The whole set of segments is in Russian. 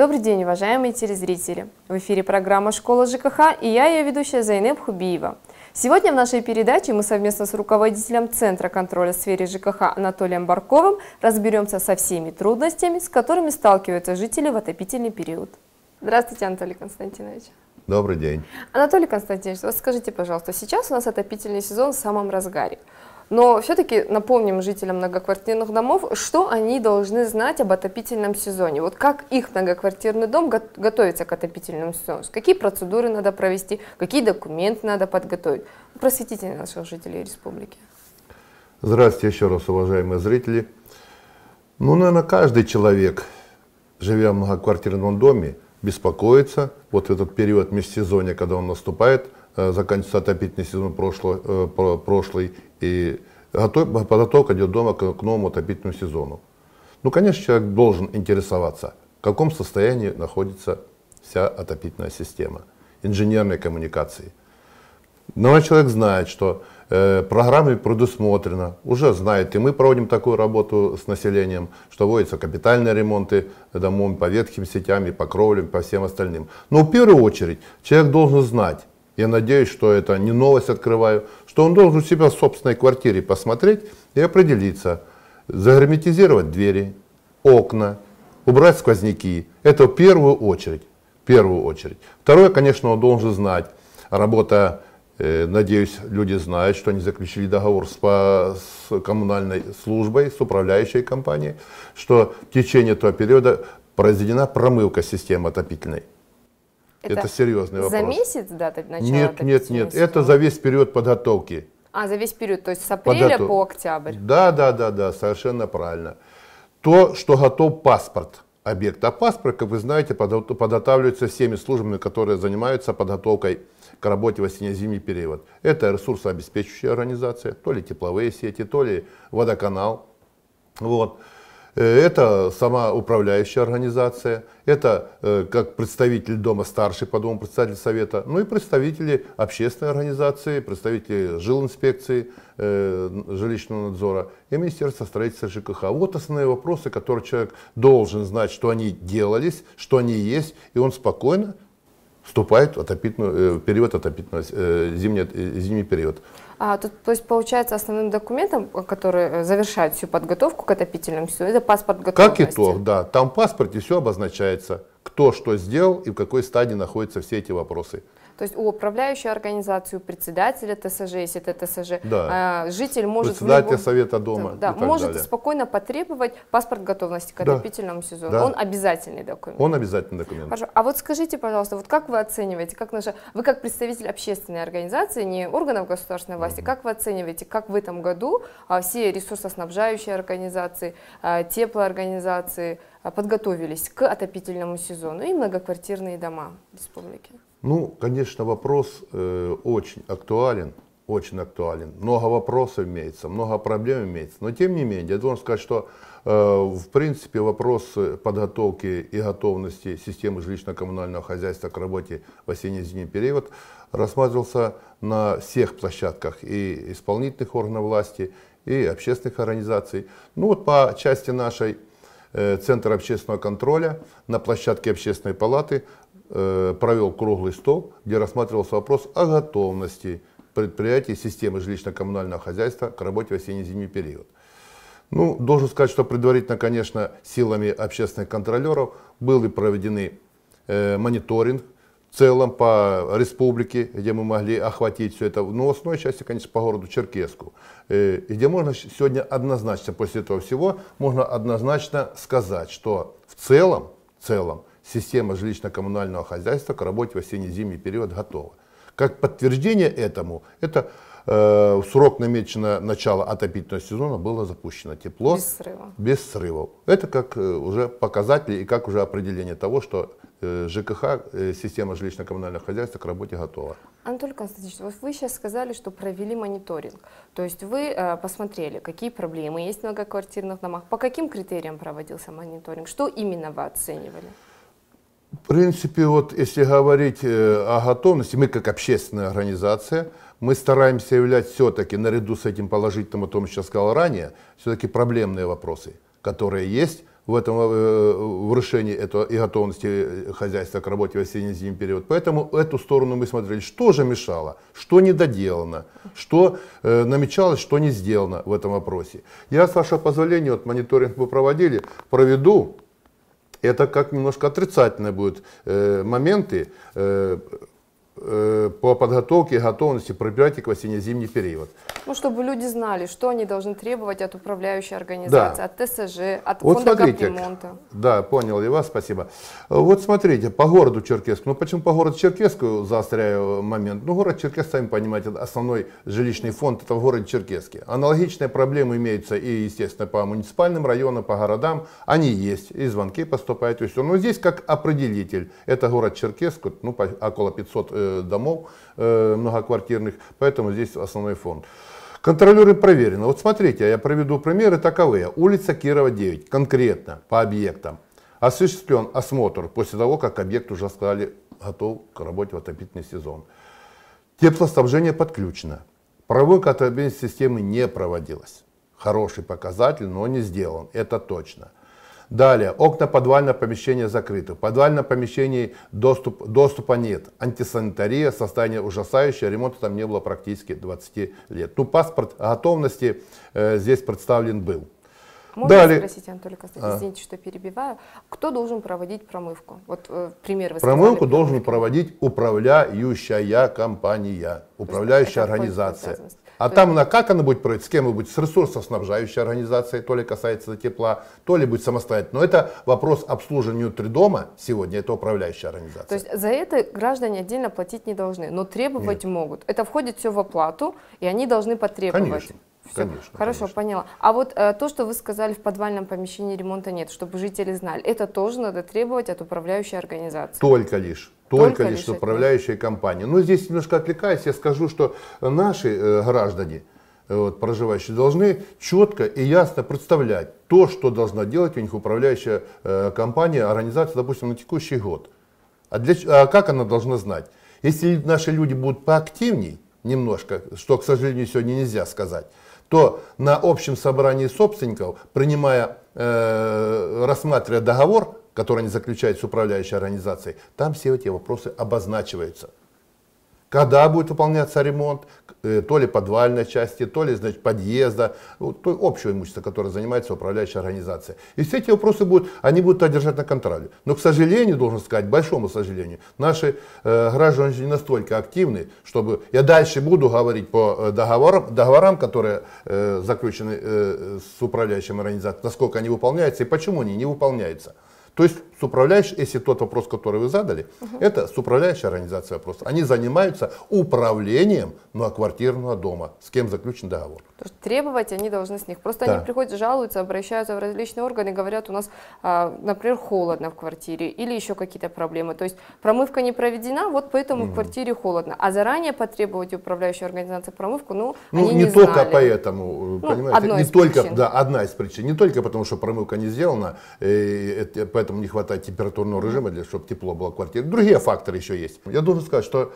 Добрый день, уважаемые телезрители! В эфире программа «Школа ЖКХ» и я, ее ведущая Зайнеп Хубиева. Сегодня в нашей передаче мы совместно с руководителем Центра контроля в сфере ЖКХ Анатолием Барковым разберемся со всеми трудностями, с которыми сталкиваются жители в отопительный период. Здравствуйте, Анатолий Константинович. Добрый день. Анатолий Константинович, вот скажите, пожалуйста, сейчас у нас отопительный сезон в самом разгаре. Но все-таки напомним жителям многоквартирных домов, что они должны знать об отопительном сезоне. Вот как их многоквартирный дом готовится к отопительному сезону, какие процедуры надо провести, какие документы надо подготовить. Просветите наших жителей республики. Здравствуйте еще раз, уважаемые зрители. Ну, наверное, каждый человек, живя в многоквартирном доме, беспокоится Вот этот период межсезонья, когда он наступает, Э, заканчивается отопительный сезон прошлый, э, прошлый и готов, подготовка идет дома к, к новому отопительному сезону. Ну, конечно, человек должен интересоваться, в каком состоянии находится вся отопительная система, инженерные коммуникации. Но человек знает, что э, программой предусмотрено, уже знает, и мы проводим такую работу с населением, что вводятся капитальные ремонты домов по ветхим сетям и по кровлям, по всем остальным. Но в первую очередь человек должен знать, я надеюсь, что это не новость открываю, что он должен у себя в собственной квартире посмотреть и определиться, загерметизировать двери, окна, убрать сквозняки. Это в первую очередь. В первую очередь. Второе, конечно, он должен знать, работа э, Надеюсь, люди знают, что они заключили договор с, по, с коммунальной службой, с управляющей компанией, что в течение этого периода произведена промывка системы отопительной. Это, это серьезный вопрос. За месяц, да, начало? Нет, нет, нет, это за весь период подготовки. А, за весь период, то есть с апреля Подготов... по октябрь. Да, да, да, да, совершенно правильно. То, что готов паспорт объекта. А паспорт, как вы знаете, подготавливается всеми службами, которые занимаются подготовкой к работе в осенне-зимний период. Это ресурсообеспечивающая организация, то ли тепловые сети, то ли водоканал. Вот. Э, это сама управляющая организация, это э, как представитель дома старший по дому, представитель совета, ну и представители общественной организации, представители жилинспекции, э, жилищного надзора и Министерства строительства ЖКХ. Вот основные вопросы, которые человек должен знать, что они делались, что они есть, и он спокойно вступает в отопительную, э, период отопительного, э, зимний, э, зимний период. А, тут, то есть, получается, основным документом, который завершает всю подготовку к отопительному сезону, это паспорт готовности? Как итог, да. Там в паспорте все обозначается, кто что сделал и в какой стадии находятся все эти вопросы. То есть у управляющей организации, у председателя ТСЖ, если это ТСЖ, да. а, житель может... Председатель любом... совета дома. Да, да может далее. спокойно потребовать паспорт готовности к отопительному сезону. Да. Он обязательный документ. Он обязательный документ. Хорошо. А вот скажите, пожалуйста, вот как вы оцениваете, как наша... Вы как представитель общественной организации, не органов государственной власти, угу. как вы оцениваете, как в этом году а, все ресурсоснабжающие организации, а, теплоорганизации а, подготовились к отопительному сезону и многоквартирные дома республики? Ну, конечно, вопрос э, очень актуален, очень актуален. Много вопросов имеется, много проблем имеется. Но, тем не менее, я должен сказать, что, э, в принципе, вопрос подготовки и готовности системы жилищно-коммунального хозяйства к работе в осенне-зимний период рассматривался на всех площадках и исполнительных органов власти, и общественных организаций. Ну вот по части нашей э, центра общественного контроля на площадке общественной палаты Э, провел круглый стол, где рассматривался вопрос о готовности предприятий системы жилищно-коммунального хозяйства к работе в осенне-зимний период. Ну, должен сказать, что предварительно, конечно, силами общественных контролеров были проведены э, мониторинг в целом по республике, где мы могли охватить все это, но в основной части, конечно, по городу Черкеску, э, где можно сегодня однозначно, после этого всего, можно однозначно сказать, что в целом, в целом система жилищно-коммунального хозяйства к работе в осенне-зимний период готова. Как подтверждение этому, это в э, срок намечено начало отопительного сезона было запущено тепло без, срывов. без срывов. Это как э, уже показатель и как уже определение того, что э, ЖКХ, система жилищно-коммунального хозяйства к работе готова. Анатолий Константинович, вот вы сейчас сказали, что провели мониторинг. То есть вы посмотрели, какие проблемы есть в многоквартирных домах, по каким критериям проводился мониторинг, что именно вы оценивали? В принципе, вот если говорить э, о готовности, мы как общественная организация, мы стараемся являть все-таки, наряду с этим положительным, о том, что я сказал ранее, все-таки проблемные вопросы, которые есть в этом э, в решении этого и готовности э, хозяйства к работе в осенне-зимний период. Поэтому эту сторону мы смотрели, что же мешало, что недоделано, что э, намечалось, что не сделано в этом вопросе. Я, с вашего позволения, вот мониторинг мы проводили, проведу это как немножко отрицательные будут э, моменты. Э, по подготовке и готовности предприятий к осенне-зимний период. Ну, чтобы люди знали, что они должны требовать от управляющей организации, да. от ТСЖ, от вот фонда смотрите, капремонта. Да, понял я вас, спасибо. Вот смотрите, по городу Черкесск. Ну, почему по городу Черкесску заостряю э, момент? Ну, город Черкесск, сами понимаете, основной жилищный фонд это в городе Черкесске. Аналогичные проблемы имеются и, естественно, по муниципальным районам, по городам. Они есть, и звонки поступают, и все. Но здесь как определитель. Это город Черкесск, ну, около 500 э, домов э, многоквартирных, поэтому здесь основной фонд. Контролеры проверены. Вот смотрите, я проведу примеры таковые. Улица Кирова, 9, конкретно по объектам. Осуществлен осмотр после того, как объект уже сказали готов к работе в отопительный сезон. Теплоснабжение подключено. Проводка отопительной системы не проводилась. Хороший показатель, но не сделан, это точно. Далее, окна подвального помещения закрыты. В подвальном помещении доступ, доступа нет. Антисанитария, состояние ужасающее, ремонта там не было практически 20 лет. Ну, паспорт готовности э, здесь представлен был. Можно Далее. спросить, Анатолий Константинович, а. извините, что перебиваю. Кто должен проводить промывку? Вот э, пример вы Промывку сказали, должен проводить управляющая компания, управляющая организация. А то там она, как она будет проводить, с кем она будет, с ресурсоснабжающей организацией, то ли касается тепла, то ли будет самостоятельно. Но это вопрос обслуживания внутри дома сегодня, это управляющая организация. То есть за это граждане отдельно платить не должны, но требовать Нет. могут. Это входит все в оплату, и они должны потребовать. Конечно. Конечно, Хорошо, конечно. поняла. А вот э, то, что вы сказали, в подвальном помещении ремонта нет, чтобы жители знали, это тоже надо требовать от управляющей организации. Только лишь только, Только лишь управляющая компания. Но здесь немножко отвлекаясь, я скажу, что наши э, граждане, э, вот, проживающие, должны четко и ясно представлять то, что должна делать у них управляющая э, компания, организация, допустим, на текущий год. А, для, а как она должна знать? Если наши люди будут поактивней немножко, что, к сожалению, сегодня нельзя сказать, то на общем собрании собственников, принимая, э, рассматривая договор, который они заключают с управляющей организацией, там все эти вопросы обозначиваются. Когда будет выполняться ремонт, э, то ли подвальной части, то ли значит, подъезда, то общего имущества, которое занимается управляющая организация. И все эти вопросы будут, они будут одержать на контроле. Но, к сожалению, должен сказать, большому сожалению, наши э, граждане не настолько активны, чтобы я дальше буду говорить по э, договорам, договорам которые э, заключены э, с управляющим организацией, насколько они выполняются и почему они не выполняются. То есть с управляющей, если тот вопрос, который вы задали, угу. это с управляющей организацией вопрос. Они занимаются управлением ну, а квартирного дома, с кем заключен договор. То есть требовать они должны с них. Просто да. они приходят, жалуются, обращаются в различные органы, говорят, у нас, а, например, холодно в квартире или еще какие-то проблемы. То есть промывка не проведена, вот поэтому угу. в квартире холодно. А заранее потребовать управляющей организации промывку, ну, ну они не, не только знали. поэтому, э, ну, понимаете, не только, причин. да, одна из причин, не только потому, что промывка не сделана, э, и, и, э, поэтому не хватает хватает температурного режима, для, чтобы тепло было в квартире. Другие факторы еще есть. Я должен сказать, что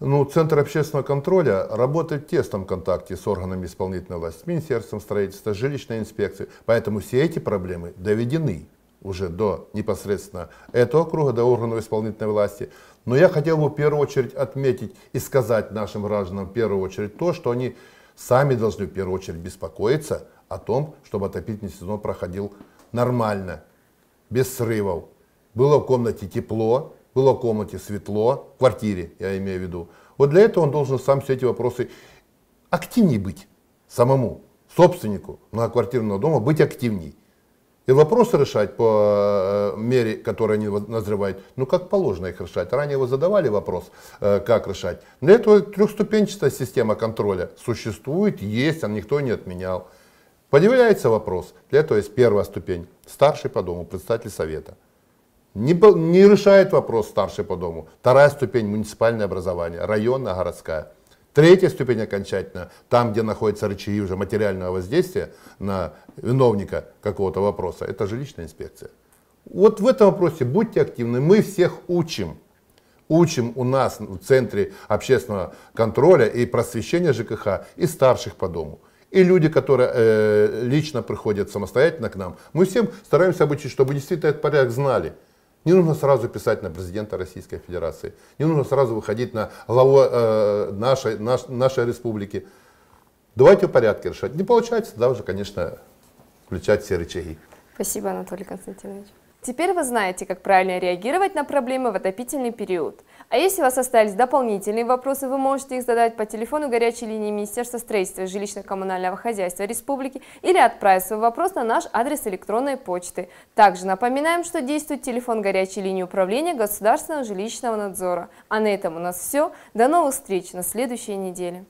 ну, Центр общественного контроля работает в тесном контакте с органами исполнительной власти, с Министерством строительства, с жилищной инспекцией. Поэтому все эти проблемы доведены уже до непосредственно этого круга, до органов исполнительной власти. Но я хотел бы в первую очередь отметить и сказать нашим гражданам в первую очередь то, что они сами должны в первую очередь беспокоиться о том, чтобы отопительный сезон проходил нормально, без срывов. Было в комнате тепло, было в комнате светло, в квартире, я имею в виду. Вот для этого он должен сам все эти вопросы активнее быть самому, собственнику многоквартирного дома, быть активней. И вопросы решать по э, мере, которые они назревают, ну как положено их решать. Ранее вы задавали вопрос, э, как решать. Для этого трехступенчатая система контроля существует, есть, а никто не отменял. Подъявляется вопрос, для этого есть первая ступень, старший по дому, представитель совета. Не, не решает вопрос старший по дому. Вторая ступень – муниципальное образование, районная, городская. Третья ступень окончательно, там, где находятся рычаги уже материального воздействия на виновника какого-то вопроса, это жилищная инспекция. Вот в этом вопросе будьте активны, мы всех учим. Учим у нас в Центре общественного контроля и просвещения ЖКХ и старших по дому и люди, которые э, лично приходят самостоятельно к нам. Мы всем стараемся обучить, чтобы действительно этот порядок знали. Не нужно сразу писать на президента Российской Федерации, не нужно сразу выходить на главу э, нашей, наш, нашей республики. Давайте в порядке решать. Не получается, да, уже, конечно, включать все рычаги. Спасибо, Анатолий Константинович. Теперь вы знаете, как правильно реагировать на проблемы в отопительный период. А если у вас остались дополнительные вопросы, вы можете их задать по телефону горячей линии Министерства строительства и жилищно-коммунального хозяйства Республики или отправить свой вопрос на наш адрес электронной почты. Также напоминаем, что действует телефон горячей линии управления государственного жилищного надзора. А на этом у нас все. До новых встреч на следующей неделе.